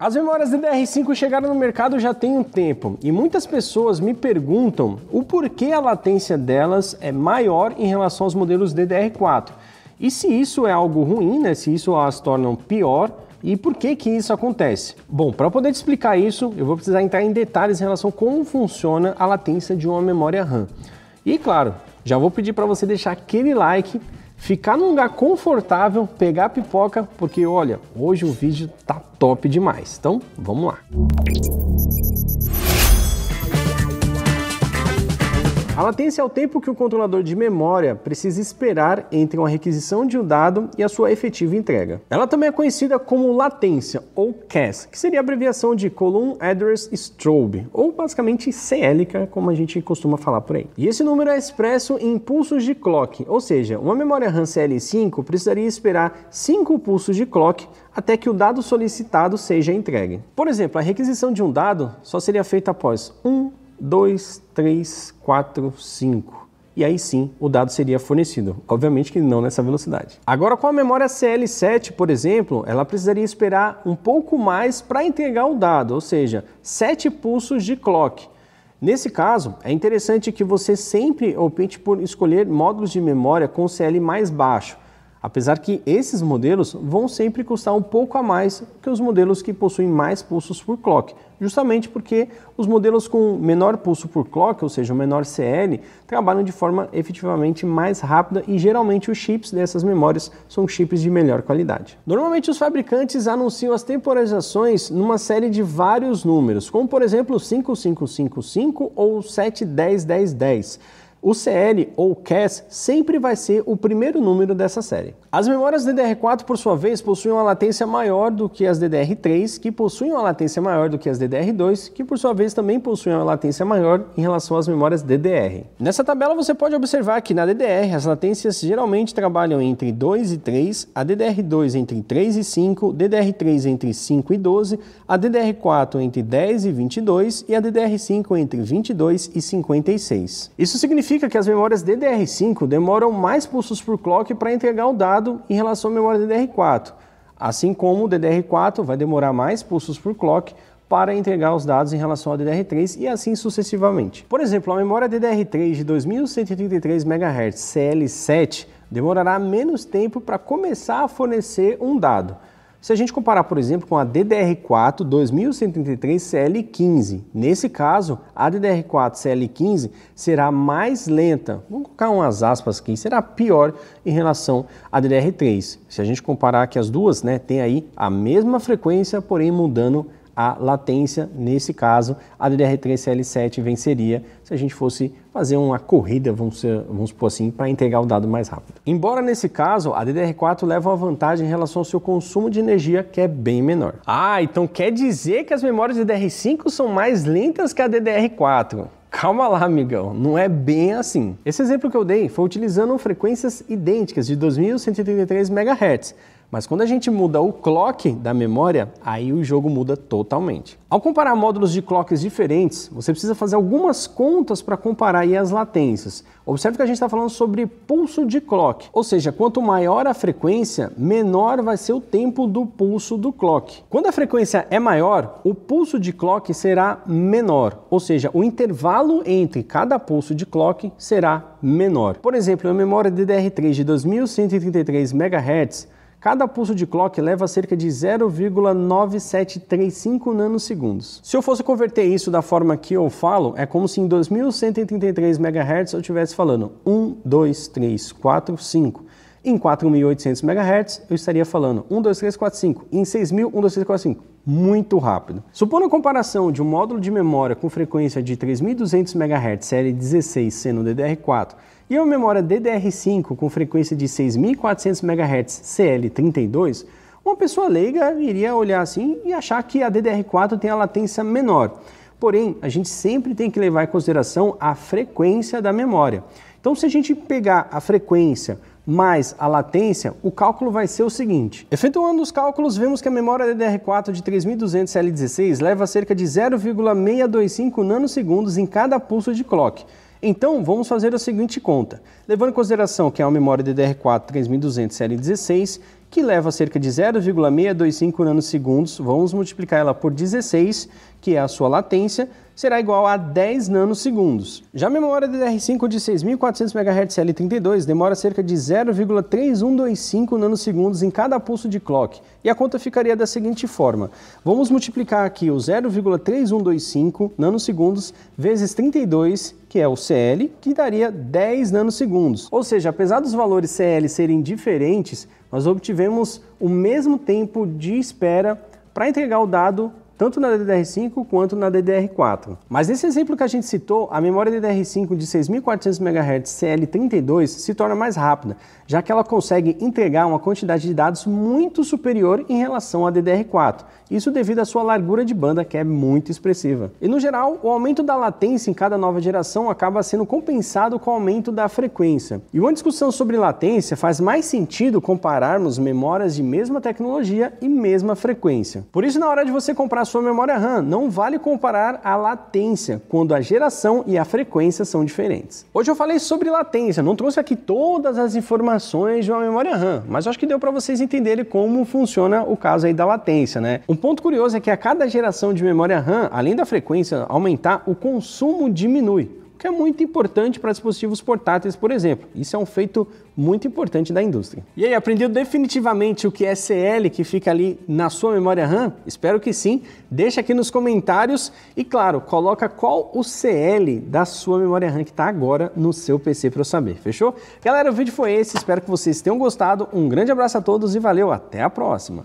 As memórias DDR5 chegaram no mercado já tem um tempo e muitas pessoas me perguntam o porquê a latência delas é maior em relação aos modelos DDR4 e se isso é algo ruim, né? se isso as tornam pior e por que que isso acontece. Bom, para poder te explicar isso, eu vou precisar entrar em detalhes em relação a como funciona a latência de uma memória RAM. E claro, já vou pedir para você deixar aquele like ficar num lugar confortável, pegar pipoca, porque olha, hoje o vídeo tá top demais. Então, vamos lá. A latência é o tempo que o controlador de memória precisa esperar entre uma requisição de um dado e a sua efetiva entrega. Ela também é conhecida como latência, ou CAS, que seria a abreviação de Column Address Strobe, ou basicamente CL, é como a gente costuma falar por aí. E esse número é expresso em pulsos de clock, ou seja, uma memória RAM CL5 precisaria esperar 5 pulsos de clock até que o dado solicitado seja entregue. Por exemplo, a requisição de um dado só seria feita após 1, 2, 3, 4, 5. E aí sim o dado seria fornecido. Obviamente que não nessa velocidade. Agora, com a memória CL7, por exemplo, ela precisaria esperar um pouco mais para entregar o dado, ou seja, 7 pulsos de clock. Nesse caso, é interessante que você sempre opte por escolher módulos de memória com CL mais baixo Apesar que esses modelos vão sempre custar um pouco a mais que os modelos que possuem mais pulsos por clock, justamente porque os modelos com menor pulso por clock, ou seja, menor CL, trabalham de forma efetivamente mais rápida e geralmente os chips dessas memórias são chips de melhor qualidade. Normalmente os fabricantes anunciam as temporizações numa série de vários números, como por exemplo 5555 ou 7101010. O CL ou CAS sempre vai ser o primeiro número dessa série. As memórias DDR4, por sua vez, possuem uma latência maior do que as DDR3, que possuem uma latência maior do que as DDR2, que por sua vez também possuem uma latência maior em relação às memórias DDR. Nessa tabela você pode observar que na DDR as latências geralmente trabalham entre 2 e 3, a DDR2 entre 3 e 5, DDR3 entre 5 e 12, a DDR4 entre 10 e 22 e a DDR5 entre 22 e 56. Isso significa significa que as memórias DDR5 demoram mais pulsos por clock para entregar o dado em relação à memória DDR4, assim como o DDR4 vai demorar mais pulsos por clock para entregar os dados em relação ao DDR3 e assim sucessivamente. Por exemplo, a memória DDR3 de 2133 MHz CL7 demorará menos tempo para começar a fornecer um dado, se a gente comparar, por exemplo, com a DDR4 2133 CL15, nesse caso, a DDR4 CL15 será mais lenta, vamos colocar umas aspas aqui, será pior em relação à DDR3. Se a gente comparar que as duas né, têm aí a mesma frequência, porém mudando a latência. Nesse caso, a DDR3CL7 venceria se a gente fosse fazer uma corrida, vamos, ser, vamos supor assim, para entregar o dado mais rápido. Embora nesse caso, a DDR4 leva uma vantagem em relação ao seu consumo de energia, que é bem menor. Ah, então quer dizer que as memórias DDR5 são mais lentas que a DDR4. Calma lá, amigão, não é bem assim. Esse exemplo que eu dei foi utilizando frequências idênticas de 2133 MHz, mas quando a gente muda o clock da memória, aí o jogo muda totalmente. Ao comparar módulos de clocks diferentes, você precisa fazer algumas contas para comparar as latências. Observe que a gente está falando sobre pulso de clock, ou seja, quanto maior a frequência, menor vai ser o tempo do pulso do clock. Quando a frequência é maior, o pulso de clock será menor, ou seja, o intervalo entre cada pulso de clock será menor. Por exemplo, a memória DDR3 de 2133 MHz Cada pulso de clock leva cerca de 0,9735 nanosegundos. Se eu fosse converter isso da forma que eu falo, é como se em 2133 MHz eu estivesse falando 1, 2, 3, 4, 5. Em 4.800 MHz, eu estaria falando 1, 2, 3, 4, 5. Em 6.000, 1, 2, 3, 4, 5. Muito rápido. Supondo a comparação de um módulo de memória com frequência de 3.200 MHz série 16 sendo DDR4 e uma memória DDR5 com frequência de 6.400 MHz CL32, uma pessoa leiga iria olhar assim e achar que a DDR4 tem a latência menor. Porém, a gente sempre tem que levar em consideração a frequência da memória. Então, se a gente pegar a frequência mais a latência, o cálculo vai ser o seguinte. Efetuando os cálculos, vemos que a memória DDR4 de 3200L16 leva cerca de 0,625 nanosegundos em cada pulso de clock. Então, vamos fazer a seguinte conta. Levando em consideração que é uma memória DDR4 3200L16, que leva cerca de 0,625 nanosegundos, vamos multiplicar ela por 16, que é a sua latência, será igual a 10 nanosegundos. Já a memória DDR5 de 6400 MHz L32 demora cerca de 0,3125 nanosegundos em cada pulso de clock, e a conta ficaria da seguinte forma. Vamos multiplicar aqui o 0,3125 nanosegundos vezes 32, que é o CL, que daria 10 nanosegundos. Ou seja, apesar dos valores CL serem diferentes, nós obtivemos o mesmo tempo de espera para entregar o dado tanto na DDR5 quanto na DDR4. Mas nesse exemplo que a gente citou, a memória DDR5 de 6400 MHz CL32 se torna mais rápida, já que ela consegue entregar uma quantidade de dados muito superior em relação à DDR4, isso devido à sua largura de banda que é muito expressiva. E no geral, o aumento da latência em cada nova geração acaba sendo compensado com o aumento da frequência. E uma discussão sobre latência faz mais sentido compararmos memórias de mesma tecnologia e mesma frequência. Por isso, na hora de você comprar sua memória RAM. Não vale comparar a latência, quando a geração e a frequência são diferentes. Hoje eu falei sobre latência, não trouxe aqui todas as informações de uma memória RAM, mas acho que deu para vocês entenderem como funciona o caso aí da latência, né? Um ponto curioso é que a cada geração de memória RAM, além da frequência aumentar, o consumo diminui que é muito importante para dispositivos portáteis, por exemplo. Isso é um feito muito importante da indústria. E aí, aprendeu definitivamente o que é CL que fica ali na sua memória RAM? Espero que sim. Deixa aqui nos comentários e, claro, coloca qual o CL da sua memória RAM que está agora no seu PC para eu saber, fechou? Galera, o vídeo foi esse, espero que vocês tenham gostado. Um grande abraço a todos e valeu, até a próxima!